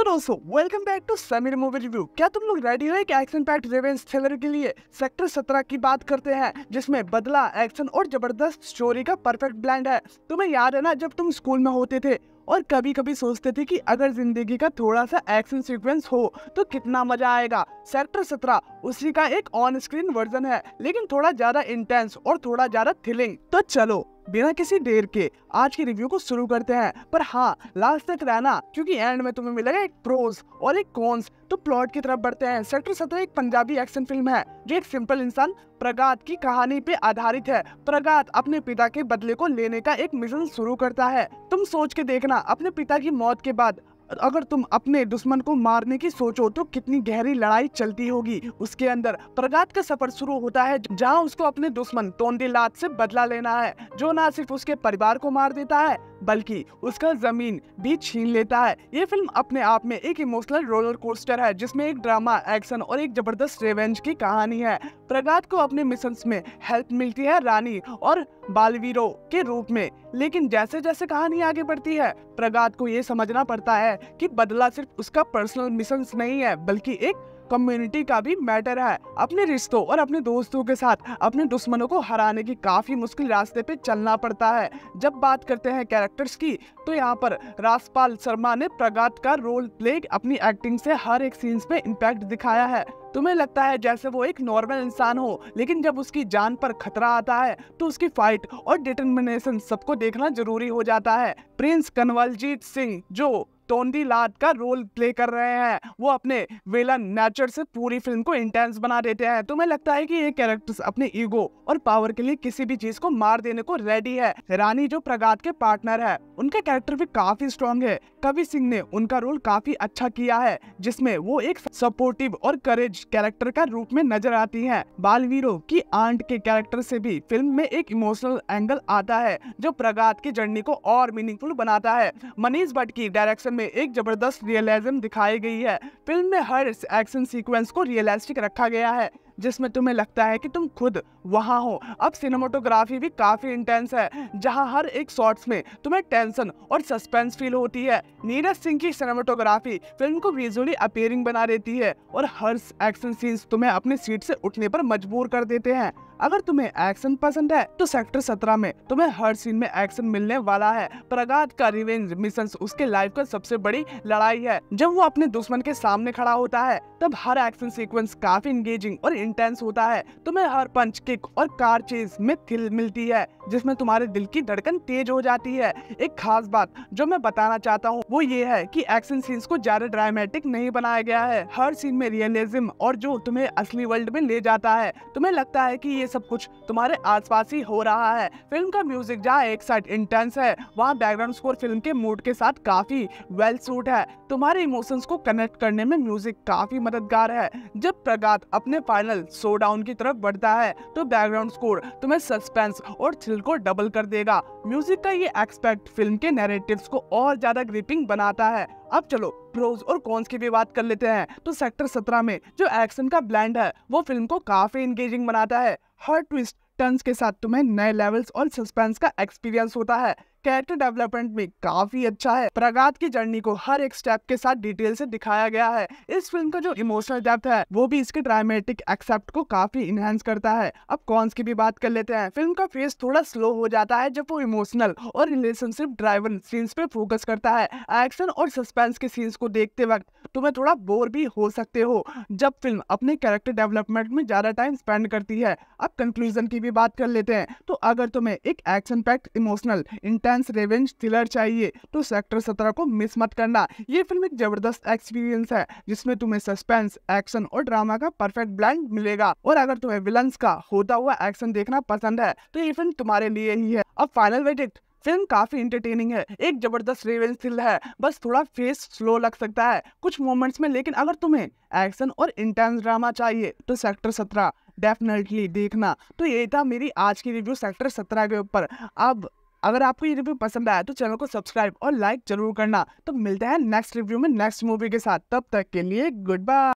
तो दोस्तों welcome back to Sameer movie review क्या तुम लोग रेडी हो एक एक्शन पैक्ट रिवेंस थ्रिलर के लिए सेक्टर सत्रह की बात करते हैं जिसमें बदला एक्शन और जबरदस्त स्टोरी का परफेक्ट ब्लैंड है तुम्हें याद है ना जब तुम स्कूल में होते थे और कभी कभी सोचते थे कि अगर जिंदगी का थोड़ा सा एक्शन सीक्वेंस हो तो कितना मजा आएगा सेक्टर सत्रह उसी का एक ऑन स्क्रीन वर्जन है लेकिन थोड़ा ज्यादा इंटेंस और थोड़ा ज्यादा थ्रिलिंग तो चलो बिना किसी देर के आज के रिव्यू को शुरू करते हैं पर हाँ लास्ट तक रहना क्योंकि एंड में तुम्हें मिलेगा एक प्रोज और एक कॉन्स तो प्लॉट की तरफ बढ़ते हैं सेक्टर सत्रह एक पंजाबी एक्शन फिल्म है जो एक सिंपल इंसान प्रगात की कहानी पे आधारित है प्रगात अपने पिता के बदले को लेने का एक मिशन शुरू करता है तुम सोच के देखना अपने पिता की मौत के बाद अगर तुम अपने दुश्मन को मारने की सोचो तो कितनी गहरी लड़ाई चलती होगी उसके अंदर प्रगात का सफर शुरू होता है जहाँ उसको अपने दुश्मन तोंदिलात से बदला लेना है जो ना सिर्फ उसके परिवार को मार देता है बल्कि उसका जमीन भी छीन लेता है ये फिल्म अपने आप में एक इमोशनल रोलर कोस्टर है जिसमें एक ड्रामा एक्शन और एक जबरदस्त रेवेंज की कहानी है प्रगात को अपने मिशन में हेल्प मिलती है रानी और बालवीरो के रूप में लेकिन जैसे जैसे कहानी आगे बढ़ती है प्रगात को ये समझना पड़ता है कि बदला सिर्फ उसका पर्सनल मिशन नहीं है बल्कि एक कम्युनिटी का भी मैटर है अपने रिश्तों और अपने दोस्तों के साथ अपने दुश्मनों को हराने की काफी मुश्किल रास्ते पे चलना पड़ता है जब बात करते हैं कैरेक्टर्स की तो यहाँ पर राजपाल शर्मा ने प्रगात का रोल प्ले अपनी एक्टिंग से हर एक सीन्स पे इम्पैक्ट दिखाया है तुम्हें लगता है जैसे वो एक नॉर्मल इंसान हो लेकिन जब उसकी जान पर खतरा आता है तो उसकी फाइट और डिटर्मिनेशन सबको देखना जरूरी हो जाता है प्रिंस कनवलजीत सिंह जो टोंडी लाट का रोल प्ले कर रहे हैं वो अपने वेलन नेचर से पूरी फिल्म को इंटेंस बना देते हैं तुम्हें लगता है कि ये कैरेक्टर्स अपने ईगो और पावर के लिए किसी भी चीज को मार देने को रेडी है रानी जो प्रगात के पार्टनर है उनका कैरेक्टर भी काफी स्ट्रॉन्ग है कवि सिंह ने उनका रोल काफी अच्छा किया है जिसमें वो एक सपोर्टिव और करेज कैरेक्टर का रूप में नजर आती हैं। बालवीरो की आंट के कैरेक्टर से भी फिल्म में एक इमोशनल एंगल आता है जो प्रगात की जर्नी को और मीनिंगफुल बनाता है मनीष भट्ट की डायरेक्शन में एक जबरदस्त रियलिज्म दिखाई गई है फिल्म में हर एक्शन सिक्वेंस को रियलिस्टिक रखा गया है जिसमें तुम्हें लगता है कि तुम खुद वहाँ हो अब सिनेमाटोग्राफी भी काफ़ी इंटेंस है जहाँ हर एक शॉट्स में तुम्हें टेंशन और सस्पेंस फील होती है नीरज सिंह की सिनेमाटोग्राफी फिल्म को विजुअली अपेयरिंग बना देती है और हर एक्शन सीन्स तुम्हें अपने सीट से उठने पर मजबूर कर देते हैं अगर तुम्हें एक्शन पसंद है तो सेक्टर सत्रह में तुम्हें हर सीन में एक्शन मिलने वाला है प्रगात का रिवेंज मिशन उसके लाइफ का सबसे बड़ी लड़ाई है जब वो अपने दुश्मन के सामने खड़ा होता है तब हर एक्शन सीक्वेंस काफी इंगेजिंग और इंटेंस होता है तुम्हें हर पंच किक और कार चेज में थिल मिलती है जिसमें तुम्हारे दिल की धड़कन तेज हो जाती है एक खास बात जो मैं बताना चाहता हूँ वो ये है कि एक्शन सीन्स को ज्यादा ड्रामेटिक नहीं बनाया गया है हर सीन में रियलिज्म और जो तुम्हें असली वर्ल्ड में ले जाता है तुम्हें लगता है कि ये सब कुछ तुम्हारे आसपास ही हो रहा है फिल्म का म्यूजिक जहाँ एक साइड इंटेंस है वहाँ बैकग्राउंड स्कोर फिल्म के मूड के साथ काफी वेल सूट है तुम्हारे इमोशंस को कनेक्ट करने में म्यूजिक काफी मददगार है जब प्रगात अपने फाइनल शो डाउन की तरफ बढ़ता है तो बैकग्राउंड स्कोर तुम्हें सस्पेंस और थ्रिल को डबल कर देगा म्यूजिक का ये एक्सपेक्ट फिल्म के नैरेटिव्स को और ज्यादा ग्रिपिंग इंटरेस्टिंग बनाता है अब चलो प्रोज और कॉन्स की भी बात कर लेते हैं तो सेक्टर सत्रह में जो एक्शन का ब्लैंड है वो फिल्म को काफी इंगेजिंग बनाता है हर ट्विस्ट टर्न्स के साथ तुम्हें नए लेवल्स और सस्पेंस का एक्सपीरियंस होता है कैरेक्टर डेवलपमेंट में काफी अच्छा है प्रगात की जर्नी को हर एक स्टेप के साथ डिटेल से दिखाया गया है इस फिल्म का जो इमोशनल डेप्थ है वो भी इसके ड्रामेटिक एक्सेप्ट को काफी इनहेंस करता है अब कॉन्स की भी बात कर लेते हैं फिल्म का फेस थोड़ा स्लो हो जाता है जब वो इमोशनल और रिलेशनशिप ड्राइवर सीन्स पे फोकस करता है एक्शन और सस्पेंस के सीन्स को देखते वक्त तुम्हें थोड़ा बोर भी हो सकते हो जब फिल्म अपने कैरेक्टर डेवलपमेंट में ज्यादा टाइम स्पेंड करती है अब कंक्लूजन की भी बात कर लेते हैं तो अगर तुम्हें एक action packed emotional intense fans revenge thriller चाहिए तो सेक्टर सत्रह को मिस मत करना ये फिल्म एक जबरदस्त एक्सपीरियंस है जिसमें तुम्हें सस्पेंस एक्शन और ड्रामा का परफेक्ट ब्लैंड मिलेगा और अगर तुम्हें विलन्स का होता हुआ एक्शन देखना पसंद है तो ये फिल्म तुम्हारे लिए ही है अब फाइनल वेडिक्ट फिल्म काफी इंटरटेनिंग है एक जबरदस्त रेवेंज थ्रिल है बस थोड़ा फेस स्लो लग सकता है कुछ मोमेंट्स में लेकिन अगर तुम्हें एक्शन और इंटेंस ड्रामा चाहिए तो सेक्टर सत्रह डेफिनेटली देखना तो ये था मेरी आज की रिव्यू सेक्टर सत्रह के ऊपर अब अगर आपको ये रिव्यू पसंद आया तो चैनल को सब्सक्राइब और लाइक जरूर करना तो मिलते हैं नेक्स्ट रिव्यू में नेक्स्ट मूवी के साथ तब तक के लिए गुड बाय